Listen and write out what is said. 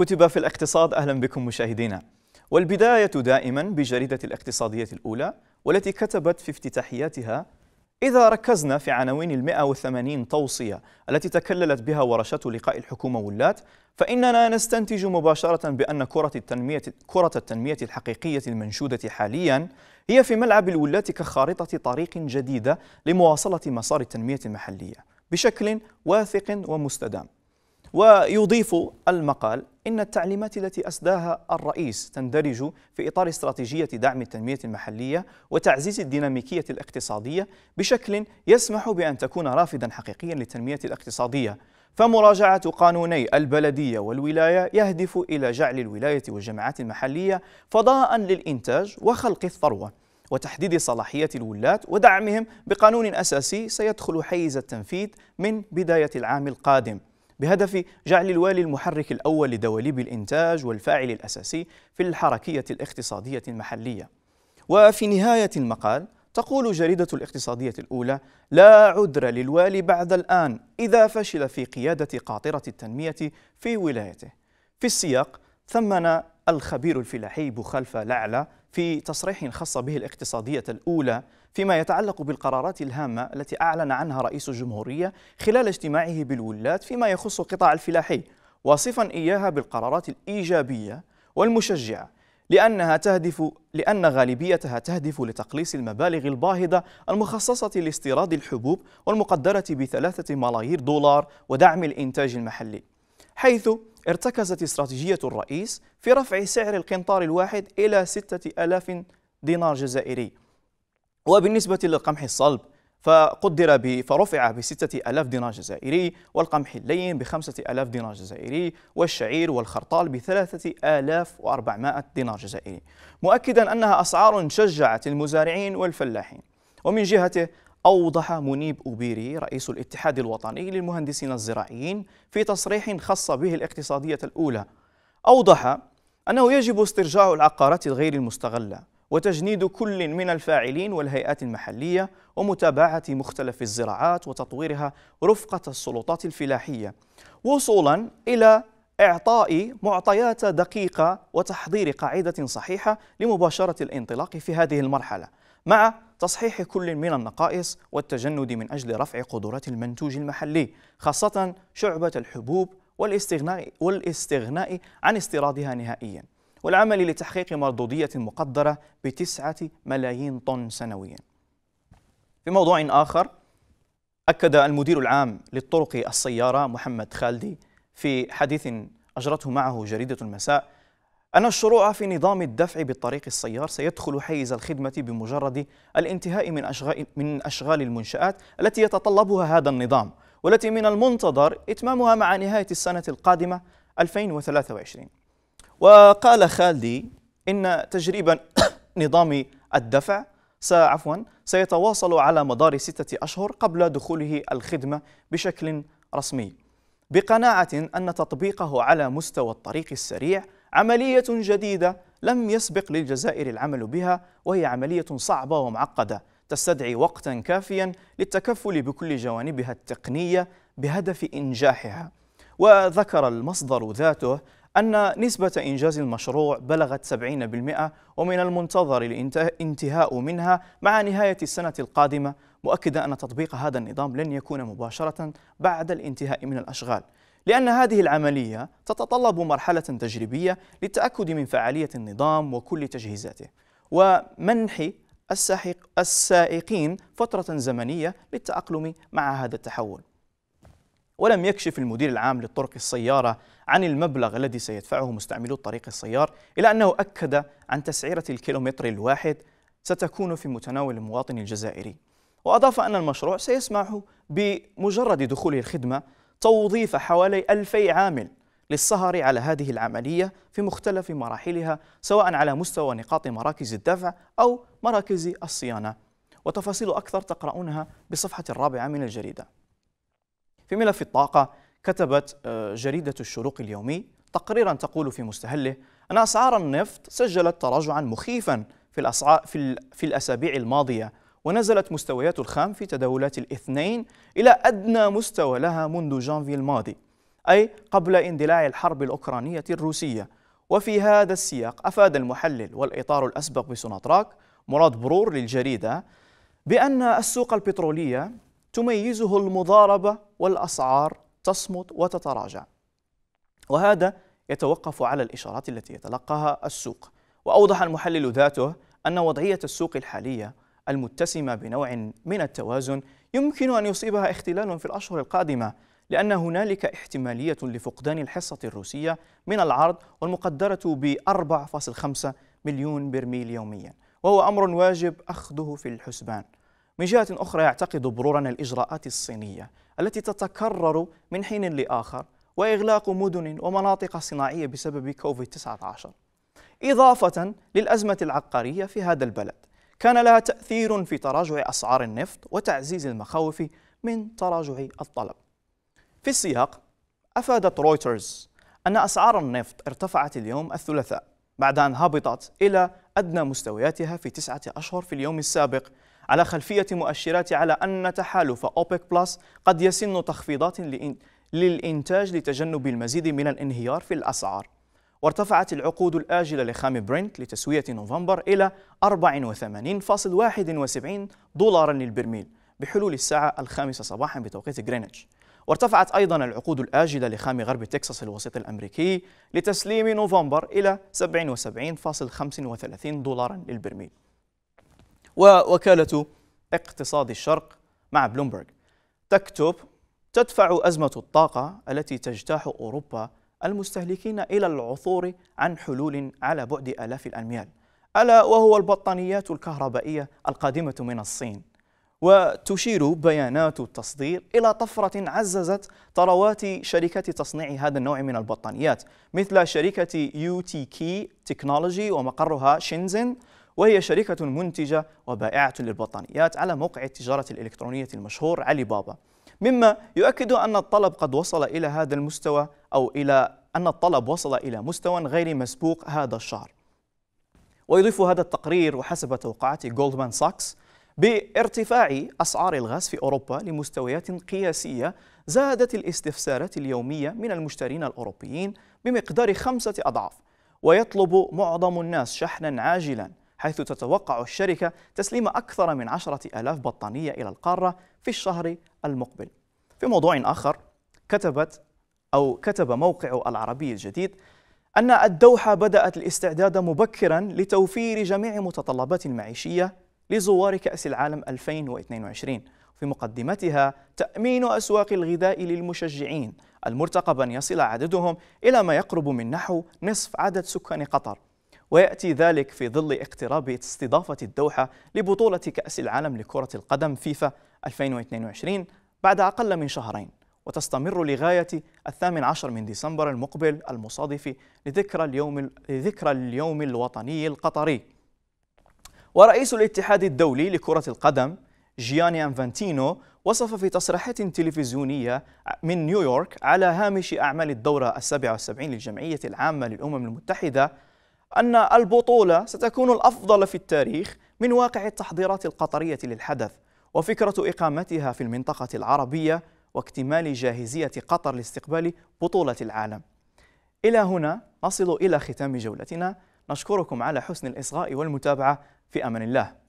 كتب في الاقتصاد أهلا بكم مشاهدينا والبداية دائما بجريدة الاقتصادية الأولى والتي كتبت في افتتاحياتها إذا ركزنا في عناوين المئة وثمانين توصية التي تكللت بها ورشة لقاء الحكومة واللات فإننا نستنتج مباشرة بأن كرة التنمية, كرة التنمية الحقيقية المنشودة حاليا هي في ملعب الولات كخارطة طريق جديدة لمواصلة مسار التنمية المحلية بشكل واثق ومستدام ويضيف المقال إن التعليمات التي أسداها الرئيس تندرج في إطار استراتيجية دعم التنمية المحلية وتعزيز الديناميكية الاقتصادية بشكل يسمح بأن تكون رافدا حقيقيا للتنمية الاقتصادية فمراجعة قانوني البلدية والولاية يهدف إلى جعل الولاية والجماعات المحلية فضاء للإنتاج وخلق الثروة وتحديد صلاحية الولاة ودعمهم بقانون أساسي سيدخل حيز التنفيذ من بداية العام القادم بهدف جعل الوالي المحرك الأول لدواليب الإنتاج والفاعل الأساسي في الحركية الاقتصادية المحلية وفي نهاية المقال تقول جريدة الاقتصادية الأولى لا عذر للوالي بعد الآن إذا فشل في قيادة قاطرة التنمية في ولايته في السياق ثمن الخبير الفلاحي بخلفة لعلى في تصريح خص به الاقتصادية الأولى فيما يتعلق بالقرارات الهامة التي أعلن عنها رئيس الجمهورية خلال اجتماعه بالولاة فيما يخص القطاع الفلاحي واصفا إياها بالقرارات الإيجابية والمشجعة لأنها تهدف لأن غالبيتها تهدف لتقليص المبالغ الباهظة المخصصة لاستيراد الحبوب والمقدرة بثلاثة ملايير دولار ودعم الإنتاج المحلي حيث ارتكزت استراتيجية الرئيس في رفع سعر القنطار الواحد إلى 6000 دينار جزائري وبالنسبة للقمح الصلب فقدر ب... فرفع ب 6000 دينار جزائري والقمح اللين ب 5000 دينار جزائري والشعير والخرطال ب 3400 دينار جزائري مؤكدا أنها أسعار شجعت المزارعين والفلاحين ومن جهته أوضح منيب أوبيري رئيس الاتحاد الوطني للمهندسين الزراعيين في تصريح خص به الاقتصادية الأولى أوضح أنه يجب استرجاع العقارات غير المستغلة وتجنيد كل من الفاعلين والهيئات المحلية ومتابعة مختلف الزراعات وتطويرها رفقة السلطات الفلاحية وصولا إلى إعطاء معطيات دقيقة وتحضير قاعدة صحيحة لمباشرة الانطلاق في هذه المرحلة مع تصحيح كل من النقائص والتجند من أجل رفع قدرات المنتوج المحلي خاصة شعبة الحبوب والاستغناء, والاستغناء عن استيرادها نهائياً والعمل لتحقيق مردودية مقدرة بتسعة ملايين طن سنويا في موضوع آخر أكد المدير العام للطرق السيارة محمد خالدي في حديث أجرته معه جريدة المساء أن الشروع في نظام الدفع بالطريق السيار سيدخل حيز الخدمة بمجرد الانتهاء من أشغال, من أشغال المنشآت التي يتطلبها هذا النظام والتي من المنتظر إتمامها مع نهاية السنة القادمة 2023 وقال خالدي إن تجريبا نظام الدفع عفوا سيتواصل على مدار ستة أشهر قبل دخوله الخدمة بشكل رسمي بقناعة أن تطبيقه على مستوى الطريق السريع عملية جديدة لم يسبق للجزائر العمل بها وهي عملية صعبة ومعقدة تستدعي وقتا كافيا للتكفل بكل جوانبها التقنية بهدف إنجاحها وذكر المصدر ذاته أن نسبة إنجاز المشروع بلغت 70% ومن المنتظر الانتهاء منها مع نهاية السنة القادمة مؤكدا أن تطبيق هذا النظام لن يكون مباشرة بعد الانتهاء من الأشغال لأن هذه العملية تتطلب مرحلة تجريبية للتأكد من فعالية النظام وكل تجهيزاته ومنح السائق السائقين فترة زمنية للتأقلم مع هذا التحول ولم يكشف المدير العام للطرق السيارة عن المبلغ الذي سيدفعه مستعملو الطريق السيار إلا أنه أكد عن تسعيرة الكيلومتر الواحد ستكون في متناول المواطن الجزائري وأضاف أن المشروع سيسمح بمجرد دخوله الخدمة توظيف حوالي ألفي عامل للسهر على هذه العملية في مختلف مراحلها سواء على مستوى نقاط مراكز الدفع أو مراكز الصيانة وتفاصيل أكثر تقرؤونها بصفحة الرابعة من الجريدة في ملف الطاقة كتبت آه، جريدة الشروق اليومي تقريرا تقول في مستهله أن أسعار النفط سجلت تراجعا مخيفا في, الأسعار في, في الأسابيع الماضية ونزلت مستويات الخام في تداولات الاثنين إلى أدنى مستوى لها منذ جانفي الماضي أي قبل اندلاع الحرب الأوكرانية الروسية وفي هذا السياق أفاد المحلل والإطار الأسبق بسوناتراك مراد برور للجريدة بأن السوق البترولية تميزه المضاربة والأسعار تصمت وتتراجع وهذا يتوقف على الإشارات التي يتلقاها السوق وأوضح المحلل ذاته أن وضعية السوق الحالية المتسمة بنوع من التوازن يمكن أن يصيبها اختلال في الأشهر القادمة لأن هنالك احتمالية لفقدان الحصة الروسية من العرض والمقدرة ب 4.5 مليون برميل يوميا وهو أمر واجب أخذه في الحسبان من جهة أخرى يعتقد برورنا الإجراءات الصينية التي تتكرر من حين لآخر وإغلاق مدن ومناطق صناعية بسبب كوفيد-19 إضافة للأزمة العقارية في هذا البلد كان لها تأثير في تراجع أسعار النفط وتعزيز المخاوف من تراجع الطلب. في السياق أفادت رويترز أن أسعار النفط ارتفعت اليوم الثلاثاء بعد أن هبطت إلى أدنى مستوياتها في تسعة أشهر في اليوم السابق على خلفية مؤشرات على أن تحالف أوبك بلس قد يسن تخفيضات للإنتاج لتجنب المزيد من الانهيار في الأسعار وارتفعت العقود الآجلة لخام برنت لتسوية نوفمبر إلى 84.71 دولارا للبرميل بحلول الساعة الخامسة صباحا بتوقيت غرينتش وارتفعت أيضا العقود الآجلة لخام غرب تكساس الوسيط الأمريكي لتسليم نوفمبر إلى 77.35 دولارا للبرميل ووكالة اقتصاد الشرق مع بلومبرغ تكتب تدفع أزمة الطاقة التي تجتاح أوروبا المستهلكين إلى العثور عن حلول على بعد آلاف الأميال ألا وهو البطانيات الكهربائية القادمة من الصين وتشير بيانات التصدير إلى طفرة عززت ثروات شركة تصنيع هذا النوع من البطانيات مثل شركة يو تي كي تكنولوجي ومقرها شينزن وهي شركة منتجة وبائعة للبطانيات على موقع التجارة الإلكترونية المشهور علي بابا مما يؤكد أن الطلب قد وصل إلى هذا المستوى أو إلى أن الطلب وصل إلى مستوى غير مسبوق هذا الشهر ويضيف هذا التقرير وحسب توقعات جولدمان ساكس بارتفاع أسعار الغاز في أوروبا لمستويات قياسية زادت الاستفسارات اليومية من المشترين الأوروبيين بمقدار خمسة أضعاف ويطلب معظم الناس شحنا عاجلا حيث تتوقع الشركة تسليم أكثر من عشرة ألاف بطانية إلى القارة في الشهر المقبل في موضوع آخر كتبت أو كتب موقع العربي الجديد أن الدوحة بدأت الاستعداد مبكرا لتوفير جميع متطلبات المعيشية لزوار كأس العالم 2022 في مقدمتها تأمين أسواق الغذاء للمشجعين المرتقب أن يصل عددهم إلى ما يقرب من نحو نصف عدد سكان قطر ويأتي ذلك في ظل اقتراب استضافة الدوحة لبطولة كأس العالم لكرة القدم فيفا 2022 بعد أقل من شهرين وتستمر لغاية الثامن عشر من ديسمبر المقبل المصادف لذكرى اليوم, لذكرى اليوم الوطني القطري ورئيس الاتحاد الدولي لكرة القدم جياني أنفانتينو وصف في تصريحات تلفزيونية من نيويورك على هامش أعمال الدورة السابعة والسبعين للجمعية العامة للأمم المتحدة أن البطولة ستكون الأفضل في التاريخ من واقع التحضيرات القطرية للحدث وفكرة إقامتها في المنطقة العربية واكتمال جاهزية قطر لاستقبال بطولة العالم إلى هنا نصل إلى ختام جولتنا نشكركم على حسن الإصغاء والمتابعة في أمان الله